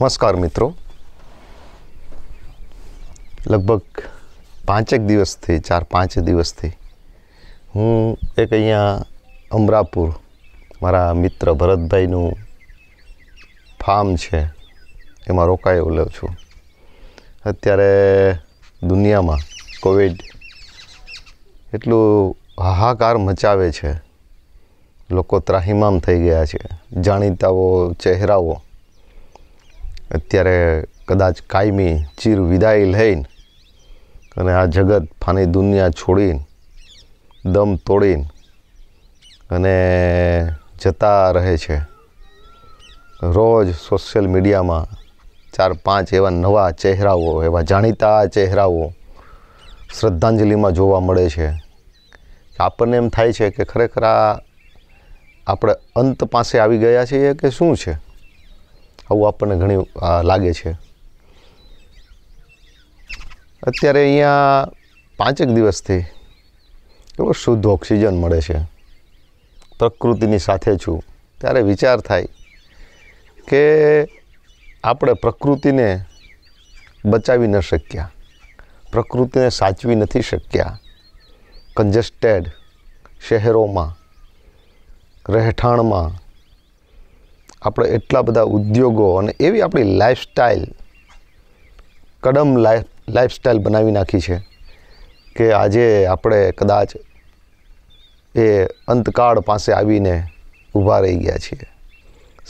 નમસ્કાર મિત્રો લગભગ પાંચેક દિવસથી ચાર પાંચ દિવસથી હું એક અહીંયા અમરાપુર મારા મિત્ર ભરતભાઈનું ફાર્મ છે એમાં રોકાયેલો છું અત્યારે દુનિયામાં કોવિડ એટલું હાહાકાર મચાવે છે લોકો ત્રાહિમામ થઈ ગયા છે જાણીતાઓ ચહેરાઓ અત્યારે કદાચ કાયમી ચીર વિદાય લઈને અને આ જગત ફાની દુનિયા છોડીને દમ તોડીને અને જતા રહે છે રોજ સોશિયલ મીડિયામાં ચાર પાંચ એવા નવા ચહેરાઓ એવા જાણીતા ચહેરાઓ શ્રદ્ધાંજલિમાં જોવા મળે છે આપણને એમ થાય છે કે ખરેખર આ આપણે અંત પાસે આવી ગયા છીએ કે શું છે આવું આપણને ઘણી લાગે છે અત્યારે અહીંયા પાંચેક દિવસથી એવો શુદ્ધ ઓક્સિજન મળે છે પ્રકૃતિની સાથે છું ત્યારે વિચાર થાય કે આપણે પ્રકૃતિને બચાવી ન શક્યા પ્રકૃતિને સાચવી નથી શક્યા કન્જસ્ટેડ શહેરોમાં રહેઠાણમાં આપણે એટલા બધા ઉદ્યોગો અને એવી આપણી લાઈફસ્ટાઈલ કડમ લાઈફ લાઈફસ્ટાઈલ બનાવી નાખી છે કે આજે આપણે કદાચ એ અંતકાળ પાસે આવીને ઊભા રહી ગયા છીએ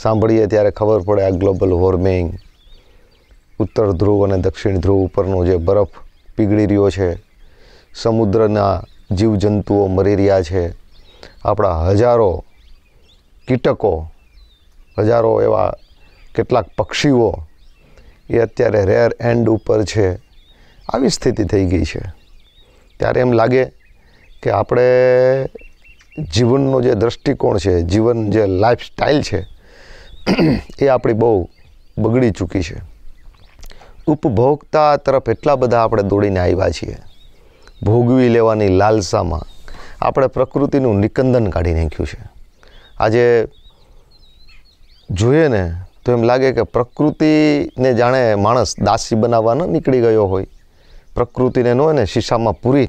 સાંભળીએ ત્યારે ખબર પડે આ ગ્લોબલ વોર્મિંગ ઉત્તર ધ્રુવ અને દક્ષિણ ધ્રુવ ઉપરનો જે બરફ પીગળી રહ્યો છે સમુદ્રના જીવજંતુઓ મરી રહ્યા છે આપણા હજારો કીટકો હજારો એવા કેટલાક પક્ષીઓ એ અત્યારે રેર એન્ડ ઉપર છે આવી સ્થિતિ થઈ ગઈ છે ત્યારે એમ લાગે કે આપણે જીવનનો જે દ્રષ્ટિકોણ છે જીવન જે લાઈફસ્ટાઈલ છે એ આપણી બહુ બગડી ચૂકી છે ઉપભોક્તા તરફ એટલા બધા આપણે દોડીને આવ્યા છીએ ભોગવી લેવાની લાલસામાં આપણે પ્રકૃતિનું નિકંદન કાઢી નાખ્યું છે આજે જોઈએ ને તો એમ લાગે કે પ્રકૃતિને જાણે માણસ દાસી બનાવવાનો નીકળી ગયો હોય પ્રકૃતિને નો હોય ને શીશામાં પૂરી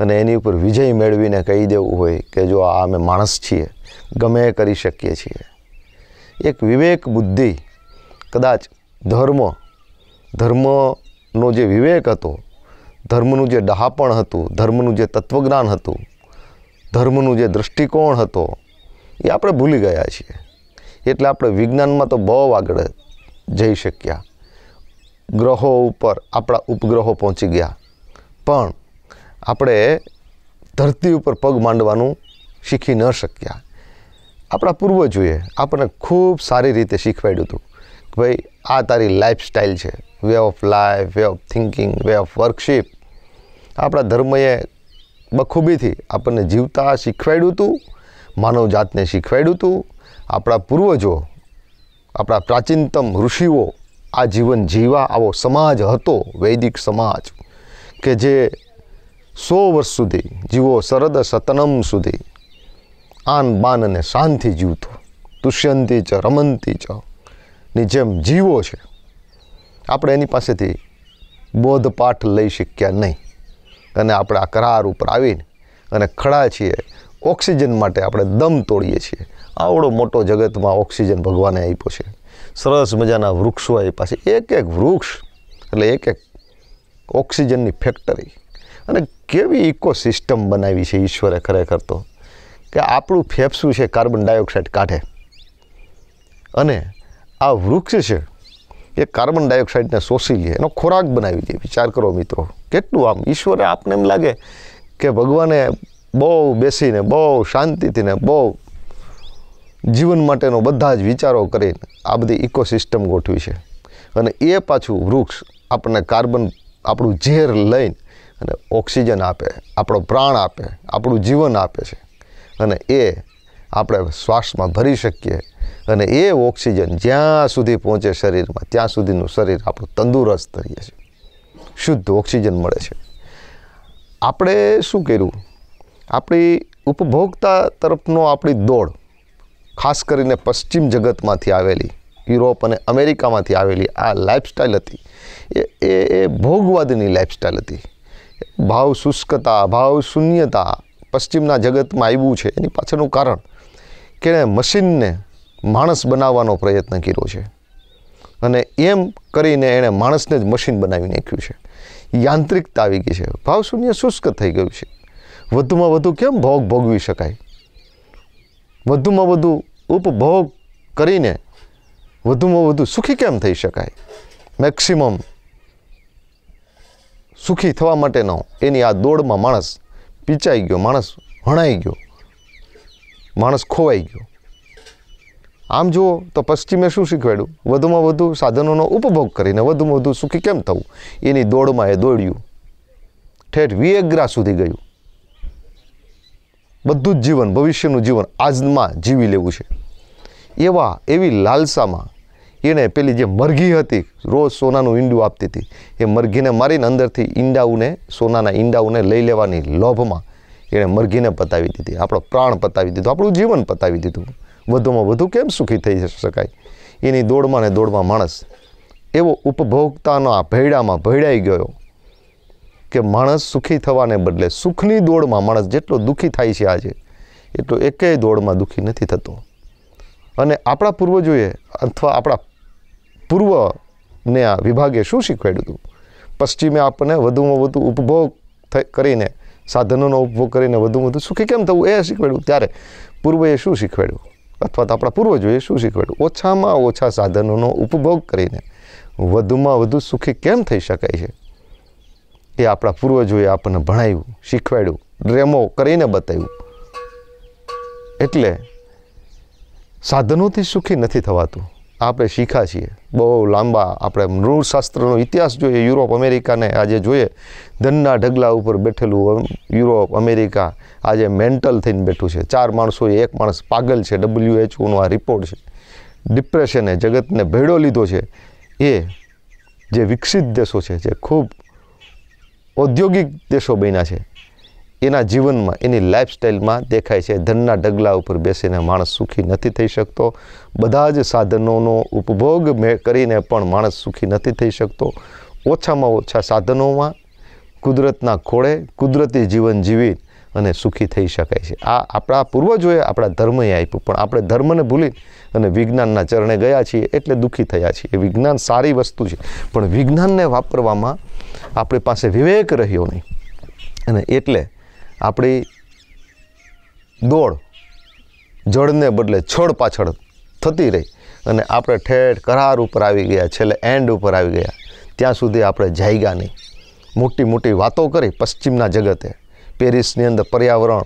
અને એની ઉપર વિજય મેળવીને કહી દેવું હોય કે જો આ અમે માણસ છીએ ગમે કરી શકીએ છીએ એક વિવેક બુદ્ધિ કદાચ ધર્મ ધર્મનો જે વિવેક હતો ધર્મનું જે ડહાપણ હતું ધર્મનું જે તત્વજ્ઞાન હતું ધર્મનું જે દૃષ્ટિકોણ હતો એ આપણે ભૂલી ગયા છીએ એટલે આપણે વિજ્ઞાનમાં તો બહુ આગળ જઈ શક્યા ગ્રહો ઉપર આપણા ઉપગ્રહો પહોંચી ગયા પણ આપણે ધરતી ઉપર પગ માંડવાનું શીખી ન શક્યા આપણા પૂર્વજોએ આપણને ખૂબ સારી રીતે શીખવાડ્યું હતું કે ભાઈ આ તારી લાઈફસ્ટાઈલ છે way of life way of thinking way of worship આપણા ધર્મએ બખૂબીથી આપણને જીવતા શીખવાડ્યું હતું માનવ જાતને શીખવાડ્યું હતું આપણા પૂર્વજો આપણા પ્રાચીનતમ ઋષિઓ આ જીવન જીવા આવો સમાજ હતો વૈદિક સમાજ કે જે સો વર્ષ સુધી જીવો શરદ સતનમ સુધી આન બાન અને શાંતિ જીવતો તુષ્યંતી ચ રમંતી ચ ની જેમ જીવો છે આપણે એની પાસેથી બોધપાઠ લઈ શક્યા નહીં અને આપણે આ કરાર ઉપર આવીને અને ખડા છીએ ઓક્સિજન માટે આપણે દમ તોડીએ છીએ આવડો મોટો જગતમાં ઓક્સિજન ભગવાને આપ્યો છે સરસ મજાના વૃક્ષો આવી છે એક એક વૃક્ષ એટલે એક એક ઓક્સિજનની ફેક્ટરી અને કેવી ઇકોસિસ્ટમ બનાવી છે ઈશ્વરે ખરેખર તો કે આપણું ફેફસું છે કાર્બન ડાયોક્સાઇડ કાઢે અને આ વૃક્ષ છે એ કાર્બન ડાયોક્સાઇડને શોષી લે એનો ખોરાક બનાવી દે વિચાર કરો મિત્રો કેટલું આમ ઈશ્વરે આપને એમ લાગે કે ભગવાને બહુ બેસીને બહુ શાંતિથી ને બહુ જીવન માટેનો બધા જ વિચારો કરીને આ બધી ઇકોસિસ્ટમ ગોઠવી છે અને એ પાછું વૃક્ષ આપણને કાર્બન આપણું ઝેર લઈને અને ઓક્સિજન આપે આપણો પ્રાણ આપે આપણું જીવન આપે છે અને એ આપણે શ્વાસમાં ભરી શકીએ અને એ ઓક્સિજન જ્યાં સુધી પહોંચે શરીરમાં ત્યાં સુધીનું શરીર આપણું તંદુરસ્ત રહીએ છે શુદ્ધ ઓક્સિજન મળે છે આપણે શું કર્યું આપણી ઉપભોક્તા તરફનો આપણી દોડ ખાસ કરીને પશ્ચિમ જગતમાંથી આવેલી યુરોપ અને અમેરિકામાંથી આવેલી આ લાઇફસ્ટાઈલ હતી એ એ એ ભોગવાદની લાઇફસ્ટાઈલ હતી ભાવ શુષ્કતા ભાવ શૂન્યતા પશ્ચિમના જગતમાં આવ્યું છે એની પાછળનું કારણ કે મશીનને માણસ બનાવવાનો પ્રયત્ન કર્યો છે અને એમ કરીને એણે માણસને જ મશીન બનાવી નાખ્યું છે યાંત્રિકતા આવી ગઈ છે ભાવ શૂન્ય શુષ્ક થઈ ગયું છે વધુમાં વધુ કેમ ભોગ ભોગવી શકાય વધુમાં વધુ ઉપભોગ કરીને વધુમાં વધુ સુખી કેમ થઈ શકાય મેક્સિમમ સુખી થવા માટેનો એની આ દોડમાં માણસ પીચાઈ ગયો માણસ હણાઈ ગયો માણસ ખોવાઈ ગયો આમ જુઓ તો પશ્ચિમે શું શીખવાડ્યું વધુમાં વધુ સાધનોનો ઉપભોગ કરીને વધુમાં વધુ સુખી કેમ થવું એની દોડમાં એ દોડ્યું ઠેઠ વિએગ્રા સુધી ગયું બધું જ જીવન ભવિષ્યનું જીવન આજમાં જીવી લેવું છે એવા એવી લાલસામાં એણે પેલી જે મરઘી હતી રોજ સોનાનું ઈંડું આપતી હતી એ મરઘીને મારીને અંદરથી ઈંડાઓને સોનાના ઈંડાઓને લઈ લેવાની લોભમાં એણે મરઘીને પતાવી દીધી આપણો પ્રાણ પતાવી દીધું આપણું જીવન પતાવી દીધું વધુમાં વધુ કેમ સુખી થઈ શકાય એની દોડમાં ને દોડમાં માણસ એવો ઉપભોક્તાના ભૈડામાં ભૈડાઈ ગયો કે માણસ સુખી થવાને બદલે સુખની દોડમાં માણસ જેટલો દુઃખી થાય છે આજે એટલો એકેય દોડમાં દુઃખી નથી થતો અને આપણા પૂર્વજોએ અથવા આપણા પૂર્વને આ વિભાગે શું શીખવાડ્યું હતું પશ્ચિમે આપણને વધુમાં વધુ ઉપભોગ કરીને સાધનોનો ઉપભોગ કરીને વધુમાં વધુ સુખી કેમ થવું એ શીખવાડ્યું ત્યારે પૂર્વએ શું શીખવાડ્યું અથવા તો આપણા પૂર્વજોએ શું શીખવાડ્યું ઓછામાં ઓછા સાધનોનો ઉપભોગ કરીને વધુમાં વધુ સુખી કેમ થઈ શકાય છે એ આપણા પૂર્વજોએ આપણને ભણાવ્યું શીખવાડ્યું ડ્રેમો કરીને બતાવ્યું એટલે સાધનોથી સુખી નથી થવાતું આપણે શીખા છીએ બહુ લાંબા આપણે નૃશાસ્ત્રનો ઇતિહાસ જોઈએ યુરોપ અમેરિકાને આજે જોઈએ ધનના ઢગલા ઉપર બેઠેલું યુરોપ અમેરિકા આજે મેન્ટલ થઈને બેઠું છે ચાર માણસો એક માણસ પાગલ છે ડબલ્યુએચઓનો આ રિપોર્ટ છે ડિપ્રેશને જગતને ભેળો લીધો છે એ જે વિકસિત દેશો છે જે ખૂબ ઔદ્યોગિક દેશો બન્યા છે એના જીવનમાં એની લાઇફસ્ટાઈલમાં દેખાય છે ધનના ડગલા ઉપર બેસીને માણસ સુખી નથી થઈ શકતો બધા જ સાધનોનો ઉપભોગ કરીને પણ માણસ સુખી નથી થઈ શકતો ઓછામાં ઓછા સાધનોમાં કુદરતના ખોળે કુદરતી જીવન જીવી અને સુખી થઈ શકાય છે આ આપણા પૂર્વજોએ આપણા ધર્મએ આપ્યું પણ આપણે ધર્મને ભૂલી અને વિજ્ઞાનના ચરણે ગયા છીએ એટલે દુઃખી થયા છીએ વિજ્ઞાન સારી વસ્તુ છે પણ વિજ્ઞાનને વાપરવામાં આપણી પાસે વિવેક રહ્યો નહીં અને એટલે આપણી દોડ જળને બદલે છોડ પાછળ થતી રહી અને આપણે ઠેઠ કરાર ઉપર આવી ગયા છેલ્લે એન્ડ ઉપર આવી ગયા ત્યાં સુધી આપણે જાયગા નહીં મોટી મોટી વાતો કરી પશ્ચિમના જગતે પેરિસની અંદર પર્યાવરણ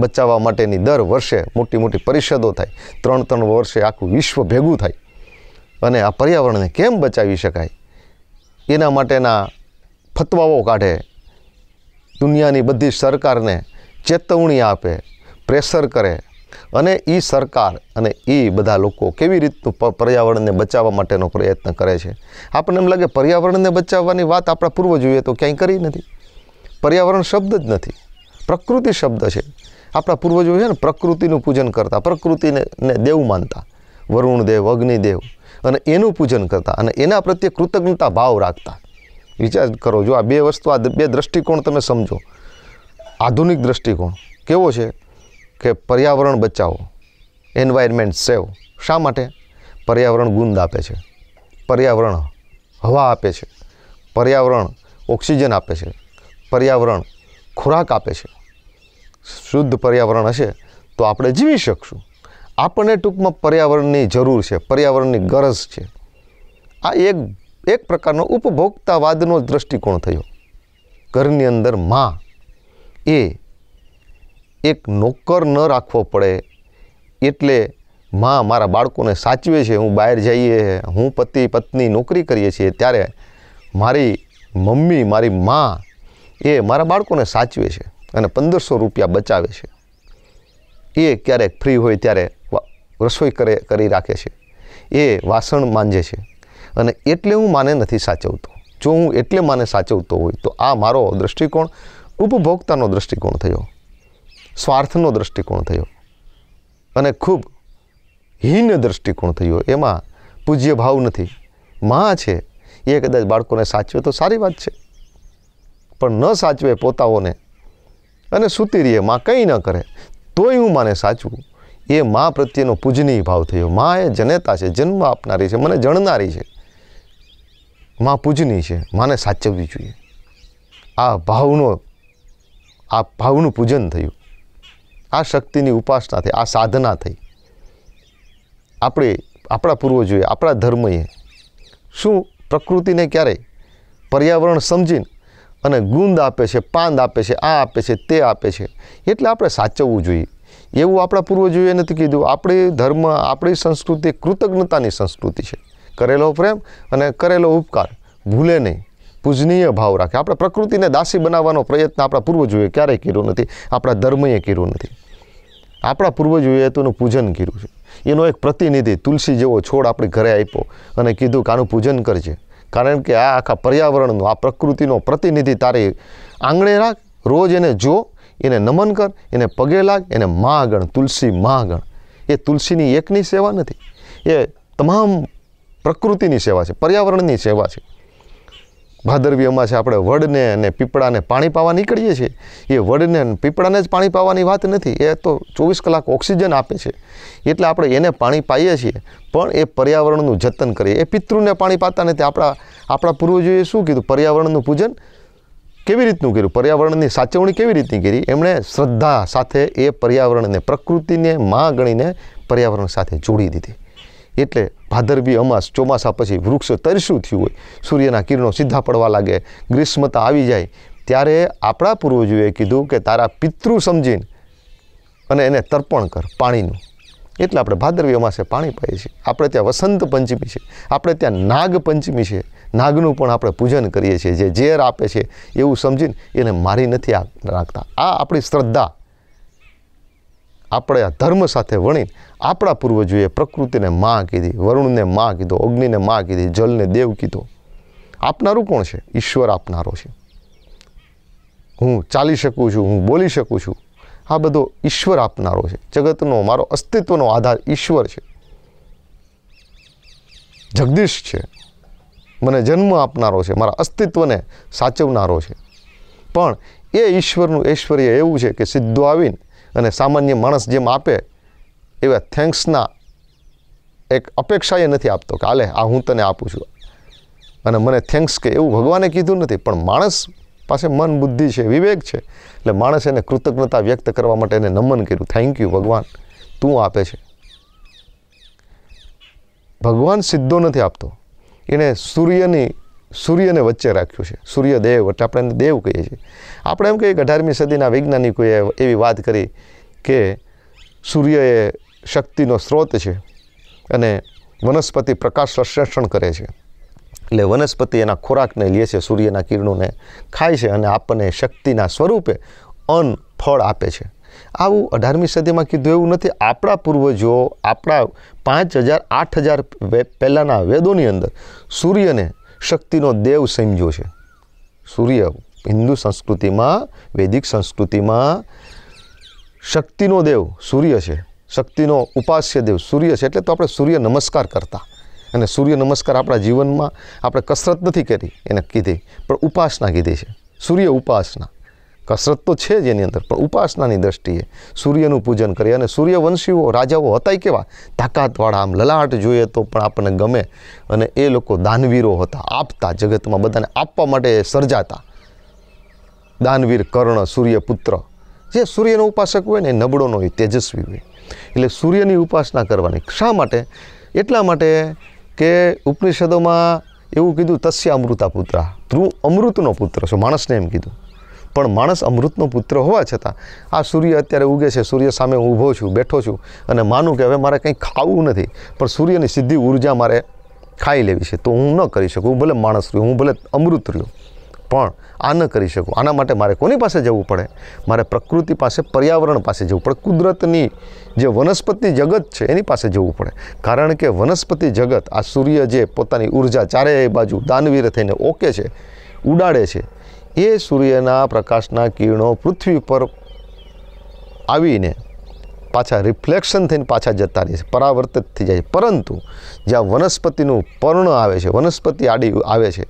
બચાવવા માટેની દર વર્ષે મોટી મોટી પરિષદો થાય ત્રણ ત્રણ વર્ષે આખું વિશ્વ ભેગું થાય અને આ પર્યાવરણને કેમ બચાવી શકાય એના માટેના ફતવાઓ કાઢે દુનિયાની બધી સરકારને ચેતવણી આપે પ્રેશર કરે અને એ સરકાર અને એ બધા લોકો કેવી રીતનું પર્યાવરણને બચાવવા માટેનો પ્રયત્ન કરે છે આપણને એમ લાગે પર્યાવરણને બચાવવાની વાત આપણા પૂર્વજોએ તો ક્યાંય કરી નથી પર્યાવરણ શબ્દ જ નથી પ્રકૃતિ શબ્દ છે આપણા પૂર્વજો છે ને પ્રકૃતિનું પૂજન કરતા પ્રકૃતિને ને દેવ માનતા વરુણ વરુણદેવ અગ્નિદેવ અને એનું પૂજન કરતા અને એના પ્રત્યે કૃતજ્ઞતા ભાવ રાખતા વિચાર કરો જો આ બે વસ્તુ આ બે દ્રષ્ટિકોણ તમે સમજો આધુનિક દ્રષ્ટિકોણ કેવો છે કે પર્યાવરણ બચાવો એન્વાયરમેન્ટ સેવ શા માટે પર્યાવરણ ગુંદ આપે છે પર્યાવરણ હવા આપે છે પર્યાવરણ ઓક્સિજન આપે છે પર્યાવરણ ખોરાક આપે છે શુદ્ધ પર્યાવરણ હશે તો આપણે જીવી શકશું આપણને ટૂંકમાં પર્યાવરણની જરૂર છે પર્યાવરણની ગરજ છે આ એક એક પ્રકારનો ઉપભોક્તાવાદનો દ્રષ્ટિકોણ થયો ઘરની અંદર માં એ એક નોકર ન રાખવો પડે એટલે માં મારા બાળકોને સાચવે છે હું બહાર જઈએ હું પતિ પત્ની નોકરી કરીએ છીએ ત્યારે મારી મમ્મી મારી માં એ મારા બાળકોને સાચવે છે અને પંદરસો રૂપિયા બચાવે છે એ ક્યારેક ફ્રી હોય ત્યારે રસોઈ કરે કરી રાખે છે એ વાસણ માંજે છે અને એટલે હું માને નથી સાચવતો જો હું એટલે માને સાચવતો હોય તો આ મારો દૃષ્ટિકોણ ઉપભોક્તાનો દૃષ્ટિકોણ થયો સ્વાર્થનો દૃષ્ટિકોણ થયો અને ખૂબ હીન દૃષ્ટિકોણ થયો એમાં પૂજ્ય ભાવ નથી માં છે એ કદાચ બાળકોને સાચવે તો સારી વાત છે પણ ન સાચવે પોતાઓને અને સૂતી રહીએ માં કંઈ ન કરે તોય હું માને સાચવું એ મા પ્રત્યેનો પૂજનીય ભાવ થયો મા એ જનેતા છે જન્મ આપનારી છે મને જણનારી છે માં પૂજની છે માને સાચવવી જોઈએ આ ભાવનો આ ભાવનું પૂજન થયું આ શક્તિની ઉપાસના થઈ આ સાધના થઈ આપણે આપણા પૂર્વજોએ આપણા ધર્મએ શું પ્રકૃતિને ક્યારેય પર્યાવરણ સમજીને અને ગુંદ આપે છે પાંદ આપે છે આ આપે છે તે આપે છે એટલે આપણે સાચવવું જોઈએ એવું આપણા પૂર્વજોએ નથી કીધું આપણે ધર્મ આપણી સંસ્કૃતિ કૃતજ્ઞતાની સંસ્કૃતિ છે કરેલો પ્રેમ અને કરેલો ઉપકાર ભૂલે નહીં પૂજનીય ભાવ રાખે આપણે પ્રકૃતિને દાસી બનાવવાનો પ્રયત્ન આપણા પૂર્વજોએ ક્યારેય કર્યો નથી આપણા ધર્મએ કર્યો નથી આપણા પૂર્વજોએ તેનું પૂજન કર્યું છે એનો એક પ્રતિનિધિ તુલસી જેવો છોડ આપણે ઘરે આપ્યો અને કીધું કે આનું પૂજન કરજે કારણ કે આ આખા પર્યાવરણનું આ પ્રકૃતિનો પ્રતિનિધિ તારે આંગણે રાખ રોજ એને જો એને નમન કર એને પગે લાગ એને મહાગણ તુલસી મહાગણ એ તુલસીની એકની સેવા નથી એ તમામ પ્રકૃતિની સેવા છે પર્યાવરણની સેવા છે ભાદરવી છે આપણે વડને અને પીપળાને પાણી પાવા નીકળીએ છીએ એ વડને અને પીપળાને જ પાણી પાવાની વાત નથી એ તો ચોવીસ કલાક ઓક્સિજન આપે છે એટલે આપણે એને પાણી પાઈએ છીએ પણ એ પર્યાવરણનું જતન કરીએ એ પિતૃને પાણી પાતા નથી આપણા આપણા પૂર્વજોએ શું કીધું પર્યાવરણનું પૂજન કેવી રીતનું કર્યું પર્યાવરણની સાચવણી કેવી રીતની કરી એમણે શ્રદ્ધા સાથે એ પર્યાવરણને પ્રકૃતિને માં ગણીને પર્યાવરણ સાથે જોડી દીધી એટલે ભાદરવી અમાસ ચોમાસા પછી વૃક્ષ તરશું થયું હોય સૂર્યના કિરણો સીધા પડવા લાગે ગ્રીષ્મતા આવી જાય ત્યારે આપણા પૂર્વજોએ કીધું કે તારા પિતૃ સમજીને અને એને તર્પણ કર પાણીનું એટલે આપણે ભાદરવી અમાસે પાણી પાઈએ છીએ આપણે ત્યાં વસંત પંચમી છે આપણે ત્યાં નાગ પંચમી છે નાગનું પણ આપણે પૂજન કરીએ છીએ જે ઝેર આપે છે એવું સમજીને એને મારી નથી રાખતા આ આપણી શ્રદ્ધા આપણે આ ધર્મ સાથે વણી આપણા પૂર્વજોએ પ્રકૃતિને માં કીધી વરુણને માં કીધો અગ્નિને માં કીધી જલને દેવ કીધો આપનારું કોણ છે ઈશ્વર આપનારો છે હું ચાલી શકું છું હું બોલી શકું છું આ બધો ઈશ્વર આપનારો છે જગતનો મારો અસ્તિત્વનો આધાર ઈશ્વર છે જગદીશ છે મને જન્મ આપનારો છે મારા અસ્તિત્વને સાચવનારો છે પણ એ ઈશ્વરનું ઐશ્વર્ય એવું છે કે સીધું આવીને અને સામાન્ય માણસ જેમ આપે એવા થેન્ક્સના એક અપેક્ષા એ નથી આપતો કે આલે આ હું તને આપું છું અને મને થેન્ક્સ કે એવું ભગવાને કીધું નથી પણ માણસ પાસે મન બુદ્ધિ છે વિવેક છે એટલે માણસ એને કૃતજ્ઞતા વ્યક્ત કરવા માટે એને નમન કર્યું થેન્ક યુ ભગવાન તું આપે છે ભગવાન સીધો નથી આપતો એણે સૂર્યની સૂર્યને વચ્ચે રાખ્યું છે સૂર્યદેવ એટલે આપણે દેવ કહીએ છીએ આપણે એમ કહીએ કે અઢારમી સદીના વૈજ્ઞાનિકોએ એવી વાત કરી કે સૂર્ય એ શક્તિનો સ્ત્રોત છે અને વનસ્પતિ પ્રકાશ સંશ્લેષણ કરે છે એટલે વનસ્પતિ એના ખોરાકને લે છે સૂર્યના કિરણોને ખાય છે અને આપણને શક્તિના સ્વરૂપે અન્ન ફળ આપે છે આવું અઢારમી સદીમાં કીધું એવું નથી આપણા પૂર્વજો આપણા પાંચ હજાર આઠ હજાર પહેલાંના વેદોની અંદર સૂર્યને શક્તિનો દેવ સમજો છે સૂર્ય હિન્દુ સંસ્કૃતિમાં વૈદિક સંસ્કૃતિમાં શક્તિનો દેવ સૂર્ય છે શક્તિનો ઉપાસ્ય દેવ સૂર્ય છે એટલે તો આપણે સૂર્ય નમસ્કાર કરતા અને સૂર્ય નમસ્કાર આપણા જીવનમાં આપણે કસરત નથી કરી એને કીધી પણ ઉપાસના કીધી છે સૂર્ય ઉપાસના કસરત તો છે જ એની અંદર પણ ઉપાસનાની દ્રષ્ટિએ સૂર્યનું પૂજન કરીએ અને સૂર્યવંશીઓ રાજાઓ હતા કેવા તાકાતવાળા આમ લલાટ જોઈએ તો પણ આપણને ગમે અને એ લોકો દાનવીરો હતા આપતા જગતમાં બધાને આપવા માટે સર્જાતા દાનવીર કર્ણ સૂર્યપુત્ર જે સૂર્યનો ઉપાસક હોય ને એ નબળોનો હોય તેજસ્વી હોય એટલે સૂર્યની ઉપાસના કરવાની શા માટે એટલા માટે કે ઉપનિષદોમાં એવું કીધું તસ્ય અમૃતા પુત્ર ધ્રુવ અમૃતનો પુત્ર છો માણસને એમ કીધું પણ માણસ અમૃતનો પુત્ર હોવા છતાં આ સૂર્ય અત્યારે ઉગે છે સૂર્ય સામે હું ઊભો છું બેઠો છું અને માનું કે હવે મારે કંઈ ખાવું નથી પણ સૂર્યની સીધી ઉર્જા મારે ખાઈ લેવી છે તો હું ન કરી શકું હું ભલે માણસ રહ્યો હું ભલે અમૃત રહ્યું પણ આ ન કરી શકું આના માટે મારે કોની પાસે જવું પડે મારે પ્રકૃતિ પાસે પર્યાવરણ પાસે જવું પડે કુદરતની જે વનસ્પતિ જગત છે એની પાસે જવું પડે કારણ કે વનસ્પતિ જગત આ સૂર્ય જે પોતાની ઉર્જા ચારે બાજુ દાનવીર થઈને ઓકે છે ઉડાડે છે એ સૂર્યના પ્રકાશના કિરણો પૃથ્વી પર આવીને પાછા રિફ્લેક્શન થઈને પાછા જતા રહે છે પરાવર્તિત થઈ જાય છે પરંતુ જ્યાં વનસ્પતિનું પર્ણ આવે છે વનસ્પતિ આડી આવે છે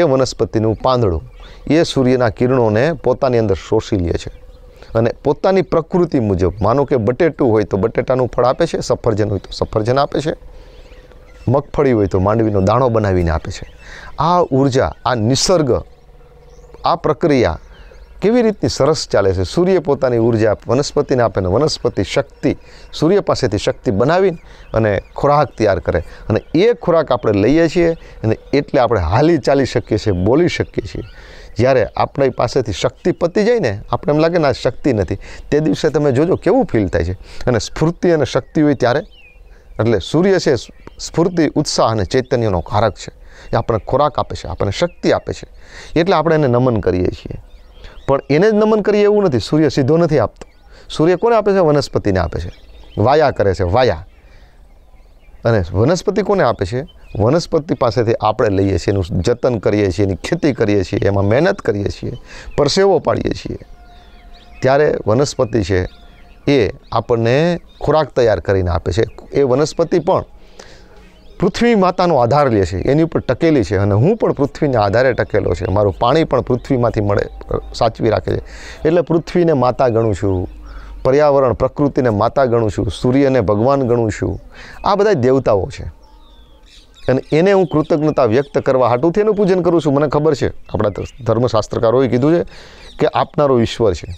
એ વનસ્પતિનું પાંદડું એ સૂર્યના કિરણોને પોતાની અંદર શોષી લે છે અને પોતાની પ્રકૃતિ મુજબ માનો કે બટેટું હોય તો બટેટાનું ફળ આપે છે સફરજન હોય તો સફરજન આપે છે મગફળી હોય તો માંડવીનો દાણો બનાવીને આપે છે આ ઉર્જા આ નિસર્ગ આ પ્રક્રિયા કેવી રીતની સરસ ચાલે છે સૂર્ય પોતાની ઉર્જા વનસ્પતિને આપે ને વનસ્પતિ શક્તિ સૂર્ય પાસેથી શક્તિ બનાવીને અને ખોરાક તૈયાર કરે અને એ ખોરાક આપણે લઈએ છીએ અને એટલે આપણે હાલી ચાલી શકીએ છીએ બોલી શકીએ છીએ જ્યારે આપણી પાસેથી શક્તિ પતી જાય ને આપણે એમ લાગે ને આ શક્તિ નથી તે દિવસે તમે જોજો કેવું ફીલ થાય છે અને સ્ફૂર્તિ અને શક્તિ હોય ત્યારે એટલે સૂર્ય છે સ્ફૂર્તિ ઉત્સાહ અને ચૈતન્યનો કારક છે એ આપણને ખોરાક આપે છે આપણને શક્તિ આપે છે એટલે આપણે એને નમન કરીએ છીએ પણ એને જ નમન કરીએ એવું નથી સૂર્ય સીધો નથી આપતો સૂર્ય કોને આપે છે વનસ્પતિને આપે છે વાયા કરે છે વાયા અને વનસ્પતિ કોને આપે છે વનસ્પતિ પાસેથી આપણે લઈએ છીએ એનું જતન કરીએ છીએ એની ખેતી કરીએ છીએ એમાં મહેનત કરીએ છીએ પરસેવો પાડીએ છીએ ત્યારે વનસ્પતિ છે એ આપણને ખોરાક તૈયાર કરીને આપે છે એ વનસ્પતિ પણ પૃથ્વી માતાનો આધાર લે છે એની ઉપર ટકેલી છે અને હું પણ પૃથ્વીના આધારે ટકેલો છે મારું પાણી પણ પૃથ્વીમાંથી મળે સાચવી રાખે છે એટલે પૃથ્વીને માતા ગણું છું પર્યાવરણ પ્રકૃતિને માતા ગણું છું સૂર્યને ભગવાન ગણું છું આ બધા દેવતાઓ છે અને એને હું કૃતજ્ઞતા વ્યક્ત કરવા હાટુથી એનું પૂજન કરું છું મને ખબર છે આપણા ધર્મશાસ્ત્રકારોએ કીધું છે કે આપનારો ઈશ્વર છે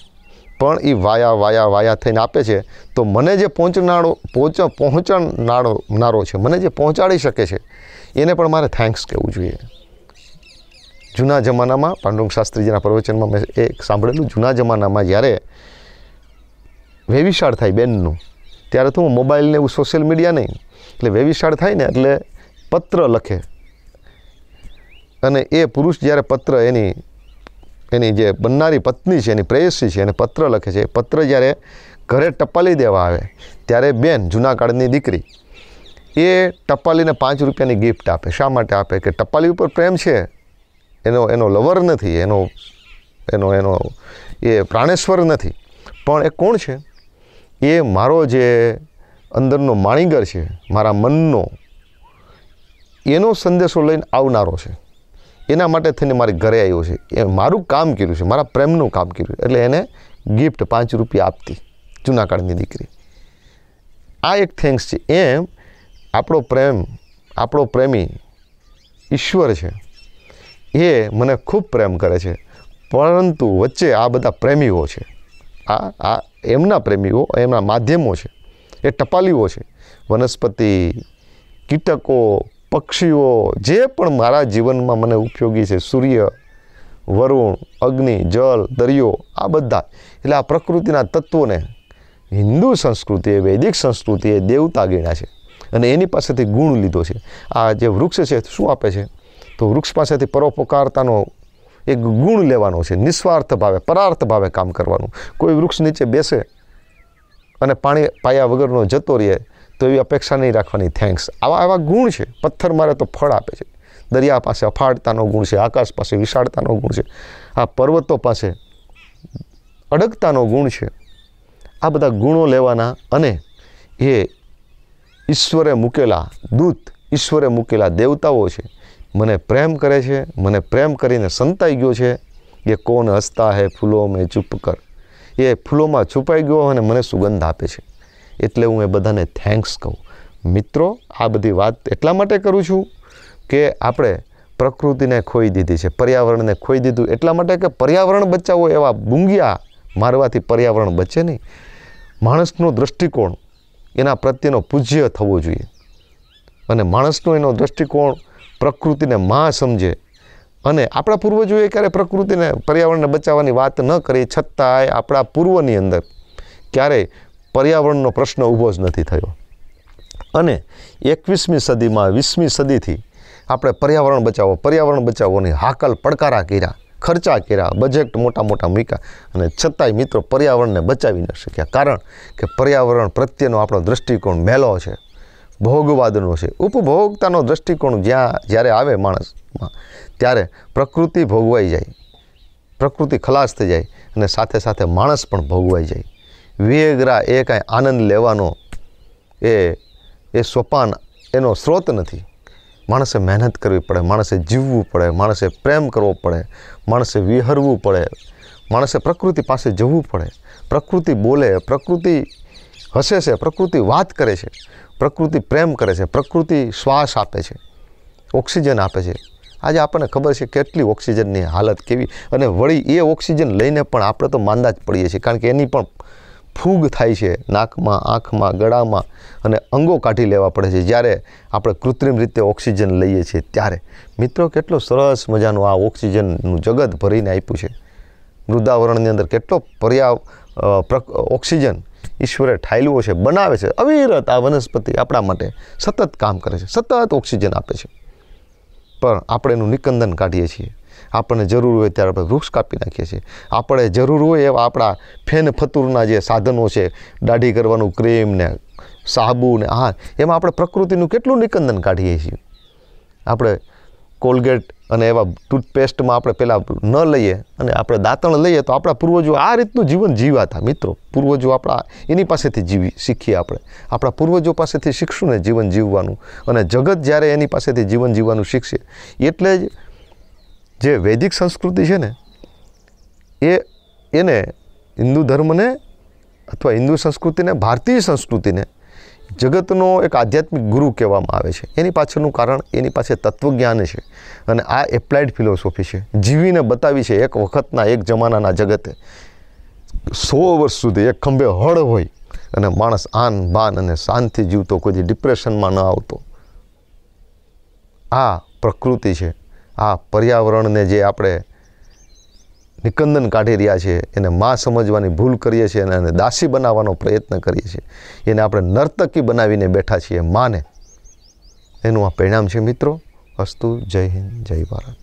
પણ એ વાયા વાયા વાયા થઈને આપે છે તો મને જે પહોંચનારો પહોંચ પહોંચનારો નારો છે મને જે પહોંચાડી શકે છે એને પણ મારે થેન્ક્સ કહેવું જોઈએ જૂના જમાનામાં પાંડુરંગ શાસ્ત્રીજીના પ્રવચનમાં મેં એ સાંભળેલું જૂના જમાનામાં જ્યારે વેવિશાળ થાય બેનનું ત્યારે તો હું મોબાઈલને એવું સોશિયલ મીડિયા નહીં એટલે વેવિશાળ થાય ને એટલે પત્ર લખે અને એ પુરુષ જ્યારે પત્ર એની એની જે બનનારી પત્ની છે એની પ્રેયસી છે એને પત્ર લખે છે પત્ર જ્યારે ઘરે ટપાલી દેવા આવે ત્યારે બેન જૂના કાળની દીકરી એ ટપાલીને પાંચ રૂપિયાની ગિફ્ટ આપે શા માટે આપે કે ટપાલી ઉપર પ્રેમ છે એનો એનો લવર નથી એનો એનો એનો એ પ્રાણેશ્વર નથી પણ એ કોણ છે એ મારો જે અંદરનો માણીગર છે મારા મનનો એનો સંદેશો લઈને આવનારો છે એના માટે થઈને મારી ઘરે આવ્યો છે એ મારું કામ કર્યું છે મારા પ્રેમનું કામ કર્યું એટલે એને ગિફ્ટ પાંચ રૂપિયા આપતી જૂનાકાળની દીકરી આ એક થેન્ક્સ છે એમ આપણો પ્રેમ આપણો પ્રેમી ઈશ્વર છે એ મને ખૂબ પ્રેમ કરે છે પરંતુ વચ્ચે આ બધા પ્રેમીઓ છે આ આ એમના પ્રેમીઓ એમના માધ્યમો છે એ ટપાલીઓ છે વનસ્પતિ કીટકો પક્ષીઓ જે પણ મારા જીવનમાં મને ઉપયોગી છે સૂર્ય વરુણ અગ્નિ જળ દરિયો આ બધા એટલે આ પ્રકૃતિના તત્વોને હિન્દુ સંસ્કૃતિએ વૈદિક સંસ્કૃતિએ દેવતા ગણ્યા છે અને એની પાસેથી ગુણ લીધો છે આ જે વૃક્ષ છે શું આપે છે તો વૃક્ષ પાસેથી પરોપકારતાનો એક ગુણ લેવાનો છે નિસ્વાર્થ ભાવે પરાર્થ ભાવે કામ કરવાનું કોઈ વૃક્ષ નીચે બેસે અને પાણી પાયા વગરનો જતો રહે તો એવી અપેક્ષા નહીં રાખવાની થેન્ક્સ આવા આવા ગુણ છે પથ્થર મારે તો ફળ આપે છે દરિયા પાસે અફાળતાનો ગુણ છે આકાશ પાસે વિશાળતાનો ગુણ છે આ પર્વતો પાસે અડગતાનો ગુણ છે આ બધા ગુણો લેવાના અને એ ઈશ્વરે મૂકેલા દૂત ઈશ્વરે મૂકેલા દેવતાઓ છે મને પ્રેમ કરે છે મને પ્રેમ કરીને સંતાઈ ગયો છે એ કોણ હસતા હે ફૂલો મેં ચૂપ કર એ ફૂલોમાં છુપાઈ ગયો અને મને સુગંધ આપે છે એટલે હું એ બધાને થેન્ક્સ કહું મિત્રો આ બધી વાત એટલા માટે કરું છું કે આપણે પ્રકૃતિને ખોઈ દીધી છે પર્યાવરણને ખોઈ દીધું એટલા માટે કે પર્યાવરણ બચાવો એવા બુંગિયા મારવાથી પર્યાવરણ બચે નહીં માણસનો દૃષ્ટિકોણ એના પ્રત્યેનો પૂજ્ય થવો જોઈએ અને માણસનો એનો દૃષ્ટિકોણ પ્રકૃતિને માં સમજે અને આપણા પૂર્વજોએ ક્યારેય પ્રકૃતિને પર્યાવરણને બચાવવાની વાત ન કરી છતાંય આપણા પૂર્વની અંદર ક્યારેય પર્યાવરણનો પ્રશ્ન ઊભો જ નથી થયો અને એકવીસમી સદીમાં વીસમી સદીથી આપણે પર્યાવરણ બચાવો પર્યાવરણ બચાવોની હાકલ પડકારા કર્યા ખર્ચા કર્યા બજેટ મોટા મોટા મૂક્યા અને છતાંય મિત્રો પર્યાવરણને બચાવી ન શક્યા કારણ કે પર્યાવરણ પ્રત્યેનો આપણો દૃષ્ટિકોણ મેલો છે ભોગવાદનો છે ઉપભોગતાનો દૃષ્ટિકોણ જ્યાં જ્યારે આવે માણસમાં ત્યારે પ્રકૃતિ ભોગવાઈ જાય પ્રકૃતિ ખલાસ થઈ જાય અને સાથે સાથે માણસ પણ ભોગવાઈ જાય વેગરા એ કાંઈ આનંદ લેવાનો એ એ સોપાન એનો સ્ત્રોત નથી માણસે મહેનત કરવી પડે માણસે જીવવું પડે માણસે પ્રેમ કરવો પડે માણસે વિહરવું પડે માણસે પ્રકૃતિ પાસે જવું પડે પ્રકૃતિ બોલે પ્રકૃતિ હસે છે પ્રકૃતિ વાત કરે છે પ્રકૃતિ પ્રેમ કરે છે પ્રકૃતિ શ્વાસ આપે છે ઓક્સિજન આપે છે આજે આપણને ખબર છે કેટલી ઓક્સિજનની હાલત કેવી અને વળી એ ઓક્સિજન લઈને પણ આપણે તો માંદા જ પડીએ છીએ કારણ કે એની પણ ફૂગ થાય છે નાકમાં આંખમાં ગળામાં અને અંગો કાઢી લેવા પડે છે જ્યારે આપણે કૃત્રિમ રીતે ઓક્સિજન લઈએ છીએ ત્યારે મિત્રો કેટલો સરસ મજાનું આ ઓક્સિજનનું જગત ભરીને આપ્યું છે મૃદાવરણની અંદર કેટલો પર્યા ઓક્સિજન ઈશ્વરે ઠાયલવો છે બનાવે છે અવિરત આ વનસ્પતિ આપણા માટે સતત કામ કરે છે સતત ઓક્સિજન આપે છે પણ આપણે એનું નિકંદન કાઢીએ છીએ આપણને જરૂર હોય ત્યારે આપણે વૃક્ષ કાપી નાખીએ છીએ આપણે જરૂર હોય એવા આપણા ફેન ફતુરના જે સાધનો છે દાઢી કરવાનું ક્રેમ ને સાબુ ને હા એમાં આપણે પ્રકૃતિનું કેટલું નિકંદન કાઢીએ છીએ આપણે કોલગેટ અને એવા ટૂથપેસ્ટમાં આપણે પહેલાં ન લઈએ અને આપણે દાંતણ લઈએ તો આપણા પૂર્વજો આ રીતનું જીવન જીવાતા મિત્રો પૂર્વજો આપણા એની પાસેથી જીવી શીખીએ આપણે આપણા પૂર્વજો પાસેથી શીખશું ને જીવન જીવવાનું અને જગત જ્યારે એની પાસેથી જીવન જીવવાનું શીખશે એટલે જ જે વૈદિક સંસ્કૃતિ છે ને એ એને હિન્દુ ધર્મને અથવા હિન્દુ સંસ્કૃતિને ભારતીય સંસ્કૃતિને જગતનો એક આધ્યાત્મિક ગુરુ કહેવામાં આવે છે એની પાછળનું કારણ એની પાસે તત્વજ્ઞાન છે અને આ એપ્લાઇડ ફિલોસોફી છે જીવીને બતાવી છે એક વખતના એક જમાનાના જગતે સો વર્ષ સુધી એક ખંભે હળ હોય અને માણસ આન બાન અને શાંતિ જીવતો કોઈ ડિપ્રેશનમાં ન આવતો આ પ્રકૃતિ છે આ પર્યાવરણને જે આપણે નિકંદન કાઢી રહ્યા છીએ એને માં સમજવાની ભૂલ કરીએ છીએ અને એને દાસી બનાવવાનો પ્રયત્ન કરીએ છીએ એને આપણે નર્તકી બનાવીને બેઠા છીએ માને એનું આ પરિણામ છે મિત્રો અસ્તુ જય હિન્દ જય ભારત